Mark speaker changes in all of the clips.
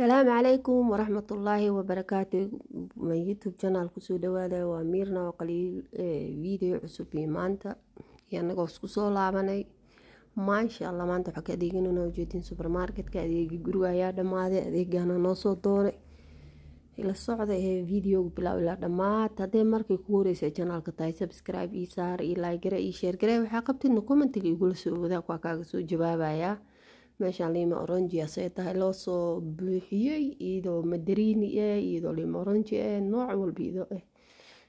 Speaker 1: asalaamu calaykum waraxmat ullaahi wabarakaatu ma youtube channel kusoo dhawaada waa miirna oo qaliil eh, video cusub iyo maanta iyo anagoo isku soo laabanay maasha allah maanta waxaa ka adeegana noo jeedin supermarketka adeegi guriga ayaa dhammaaday adeegana noo soo doonay ila socda ee videoga bilow ilaa dhammaad haddee markay kugu horeysa janaalka tahay subscribe io saar iyo laygare iyo sheergare waxaa qabtidna commentiga igula soo wadaag kaaga soo jawaabayaa meeshaan lima oranji asay tahay soo buuxiyey iyadoo madariini ah iyadoo lima oranji ah nooc walba eh. iyadoo ah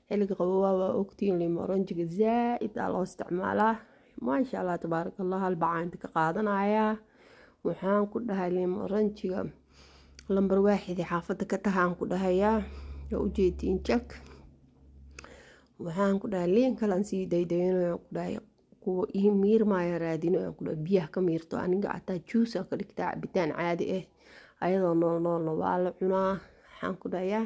Speaker 1: xilliga qabowaa ogtiin lima oranjiga zaa-id aa loo isticmaalaa maasha allah tabaaraka allah halbacaanta ka qaadanayaa waxaan ku dhahay lima oranjiga lambar waaxidi xaafada ka tahaan ku dhahayaa oo ujeedtiin jak waxaan ku dhahay liinkalan sii daydaynayo ku dhahay kuwa ii miirmaya raadino aan kudhaa biyaha ka miirto aniga xataa juus ka dhigtaa cabitaan caadi ah ayadoo nool noolna waa la cunaa waxaan ku dhayaa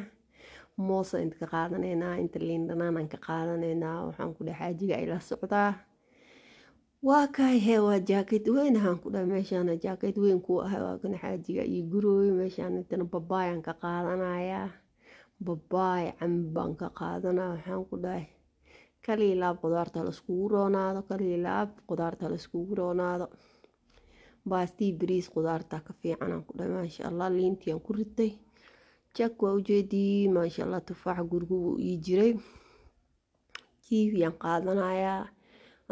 Speaker 1: moosa inta ka qaadanaynaa inta liindhanaanaan ka qaadanaynaa waxaan ku dhaha xaajiga ay la socdaa waa kaay hee waa jaakeed weyn ahaan ku dhaha meeshaana jaakeed weyn kuu ah waagana xaajiga iyo gurooyo meeshaan intana babaayaan ka qaadanayaa babaay cambaan ka qaadanaa waxaan ku dhahay kaliilaab qudaarta halaskugu roonaado kaliilaab qudaarta halaskugu roonaado baastii bariis qudaarta ka fiican aan ku dhamaa insha allah liintii aan ku ritay jak waa ujeedii maasha allah tufaaxa gurigu wuu ii jiray kiiwiyaan qaadanayaa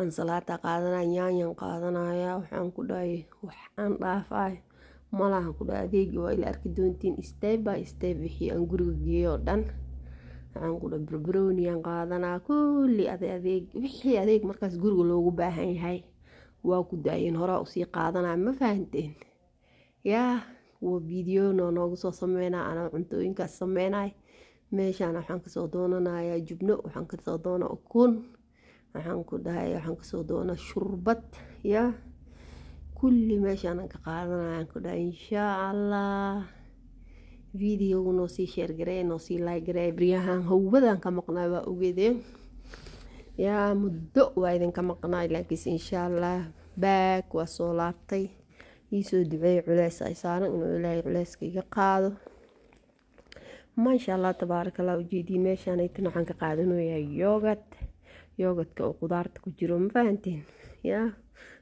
Speaker 1: ansalaata qaadanaya yaanyaan qaadanayaa waxaan ku dhahay waxaan dhaafaay malahan ku dhahay adeegi waa ila arki doontiin step by step wixii aan guriga geeyoo dhan waxaan ku dhan qaadanaa kulli adeeg wixii adeeg markaas guriga loogu baahan yahay waa ku daayeen horaa usii qaadanaa ma fahanteen yaa wa videono noogu soo sameynaa anaa cuntooyinkaa sameynaay meeshaan waxaan kasoo doonanayaa jubno waxaan kasoo doona ukun waxaan ku dhahay waxaan kasoo doona shurbad yaa kulli meeshaanan ka qaadanayaan ku dhahay inshaa allah videogu noo sii sheer garee sii laay garee baryahaan hawadan ka maqnaa waa ogeedee yaa muddo waa idinka maqnaay laakiinse insha allah baag waa soo laabtay iisoo duceeya culeys ay saaran inuu ilaahay culeyska iga qaado maasha allah tabaarakallah ujeedii meeshaanaytan waxaan ka qaadanayaa yoogad yoogadka oo qudaarta ku jiro ma fahanteen yaa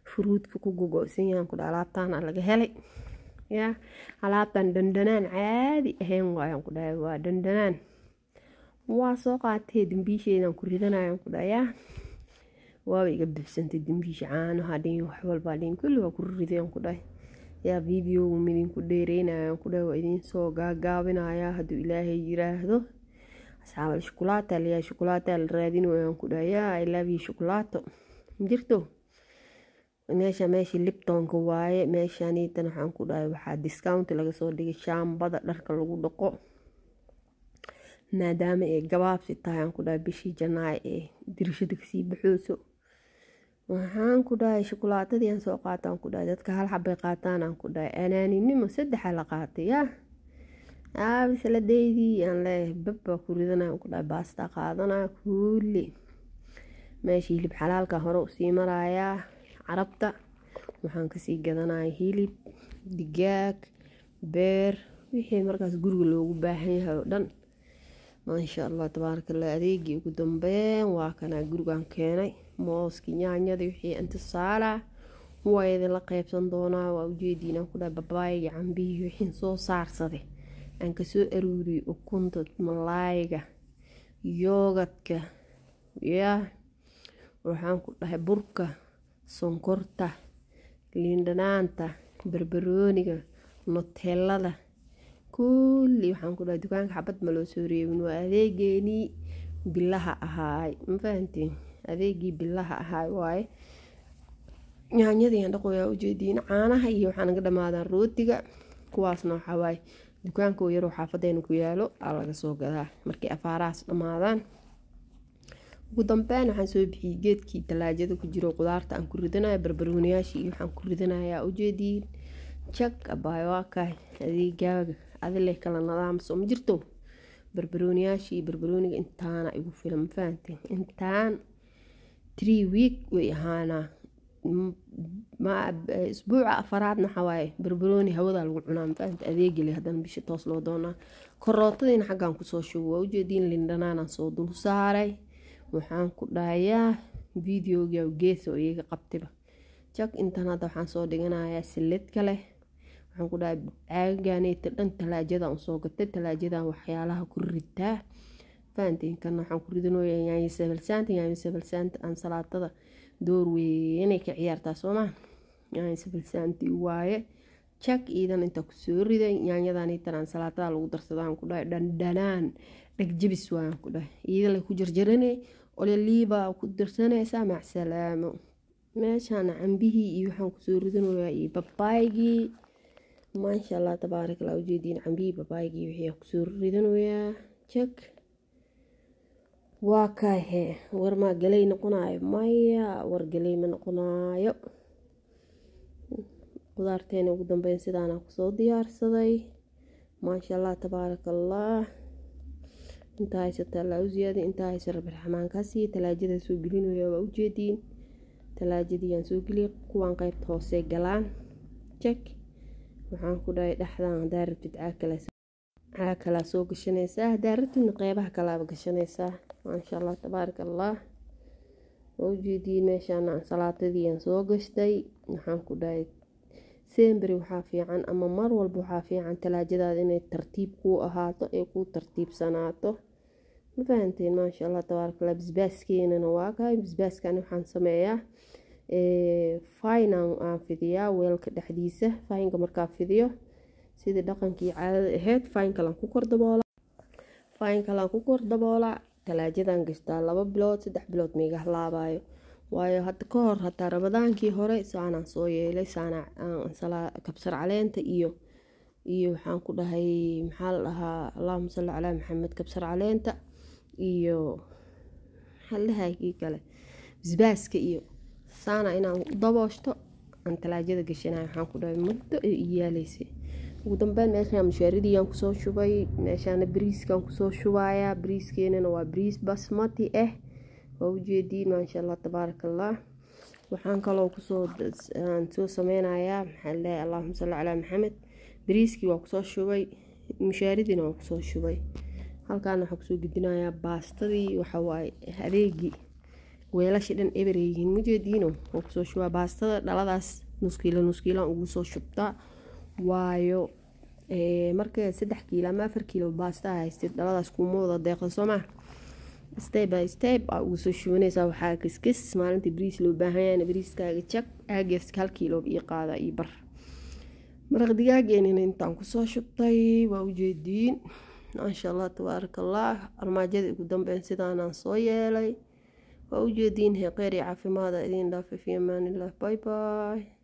Speaker 1: furuudka ku gogo-san yahan kudha laga helay yaa alaabtan dhandhanaan caadi ahayn waayaan ku dhahay waa dhandhanaan waa soo qaatee dambiisheedan ku ridanayaan ku dhaha waaba iga bibsantay dambiisha caanaha dhiin wax walbaa dhiin kulli waa ku ridayaan ku dhahay yaa videogu midinku dheereynayaan ku dhahay waa idinsoo gaagaabinayaa hadduu ilaahay yiraahdo asxaabal shukulaata layaa shukulaata la raadinayaan ku dhaha yaa i shukulaato ma jirto meesha meeshii libtonka waaye meeshaniitan waxaan ku dhahay waxaa discounti lagasoo dhigay shaambada dharka lagu dhaqo maadaama ay gabaabsi tahay aan ku dhahay bishii janaay ee dirishada kasii baxooso waxaan ku dhahay shukulaatadii aan soo qaato aan ku dhahay dadka hal xabay qaataan aan ku dhahay anaaninimo saddexa la qaatay yah aabisaladeydii aan leeyahay babbaa ku ridanaya aan ku dhahay baasta qaadanaa kuuli meeshii hilib xalaalka hore usii maraayaa carabta waxaan kasii gadanaya hilib digaag beer wixii markaas guriga loogu baahan yahay oo dhan maasha allah tabaarakallah adeegii ugu dambeyn waa kanaa gurigan keenay mooski nyaanyada wixii intisaala waa idinla qaybsan doonaa waa ujeediinaan ku dhahay babaayiga cambihii wixiin soo saarsaday aan kasoo aruuriyey ukunta malaayga yoogadka yaa waxaan ku dhahay burka sonkorta, liin dhanaanta, barbarooniga, nuteelada kulii waxaan ku dhahay dukaanka xabad ma loo soo reebin waa adeegeenii bilaha ahaay mafahantiin adeegii bilaha ahaay waaye yaanyadii dhaqoyaa ujeediin caanaha iyo waxaa naga dhamaadaan rootiga kuwaasna waxaa waaye dukaanka yaro xaafadeena ku yaalo aa laga soo gadaa markay afaarahaas dhammaadaan ugu dambeyn waxaan soo bixiyey geedkii talaajada ku jiro qudaarta aan ku ridanayo barbarooniyaashii iyo waxaan ku ridanayaa ujeediin jag abayoaka adeegaaga adileh kala nadaamso ma jirto barbarooniyaashii barbarooniga intaana igu filan ma fahanteen intaan tree week way ahaanaa isbuuca afaraadna xawaaye barbarooni hawada lagu cunaa mafaanta adeegale hadana bisha toos loo doonaa korootadiina xaggaan kusoo shubo waa ujeediin lindhanaanaan soo dul saaray waxaan ku dhayaa videoga geesa iyaga qabtiba jag intan hadda waxaan soo dhiganayaa silid kale waxaan ku dhahay caaganeeta dhan talaajadaan usoo gatay talaajadan waxyaalaha ku ritaa faantiinkan waxaan ku ridinoyaa yaanyo sabalsaanta yaanyo sabalsaanta aan salaatada door weynay ka ciyaartaa soomaa yaanyo sabalsaantii waaye jag iidan intaa kusoo rida yaanyadan tanaan salaadada lagu darsadaan ku dhahay dhandhanaan dhagjabis waan ku dhahay iidan la ku jarjarane ololiibaa ku darsanaysaa macsalaamo meeshaan cambihii iyo waxaan kusoo ridanayaa iyo babaygii maasha allah tabaarakallah ujeediin cambihii babaygii wixii kusoo ridanayaa jag waa kaahee war maa galey noqonaayo maya war galey ma noqonaayo khudaarteena ugu dambeyn sidaana kusoo diyaarsaday maasha allah tabaarak allah intaa haysata allaa u ziyaadiy intaa haysa rabiraxmaan kaa talaajadaa soo gelinaya waa u jeediin talaajadiiyaan soo geliyay kuwaan qaybta hoose galaan jek waxaan ku dhahay dhexdaan haddaa rabtid caa kalaa soo gashanaysaa haddaa rabtidna qeybaha kalaaba gashanaysaa maasha allah tabaaraka allah waa u meeshaana ansalaatadiiyaan soo gashtay waxaan ku dhahay semberi waxaa fiican ama mar walba waxaa fiican talaajadaada inay tartiib kuu ahaato ee kuu tartiibsanaato ma fahanteen maasha allah tabaarakallah bisbaaskeynana waa kahay bisbaaskani waxaan sameeyaa eh, faynaan aan fidiyaa weelka dhexdiisa faynka markaa fidiyo sidii dhaqankii caadada ahayd fayn ku kor daboolaa fayn ku kor daboolaa talaajadan gashtaa laba bilood saddex bilood maiga halaabayo waayo hadda ka hor hataa rabadaankii hore saanaan soo yeelay ah, kabsar caleenta iyo iyo waxaan ku dhahay maxaa la dhahaa allahuma salli calaa maxamed kabsar caleenta iyo maxaalahay kale basbaaska iyo saana inaan dabooshto aan talaajada gashanay waxaan ku dhahay muddo ay iyaaleysa ugu dambeyn meeshaan mushaaridiiyaan kusoo shubay meeshaana bariiskaan kusoo shubaayaa bariiskeenana waa bariis basmati ah waa ujeedii maasha allah tabaarak allah waxaan kaloo kusoo soo sameynayaa maxaaleeyahay allahuma salli calaa maxamed bariiskii waa kusoo shubay mushaaridiina waa kusoo shubay halkaana waxaa kusoo gudinayaa baastadii waxawaaye adeegii weelasha dhan ebereyihiin mujeediino waa kusoo shubaa baastada dhaladaas nuskiila nuskiilaan ugu soo shubtaa waayo marka saddex kiilo ama afar kiilo baasta haystid dhaladaas kuuma deeqda soo maa step by step aa uh, ugu soo shubanaysaa waxaa kiskis maalinta briis loo baahan yahay bariiskaaga jag aagaas hal kiiloob ii qaada io bar maraq digaageenina intaan kusoo shubtay waa ujeediin maasha allah tabaaraka allah armaajada igu dambeyn sidaanaan soo yeelay waa ujeediin heeqeer iyo caafimaada idiin dhaafa fi amaanillah bye bye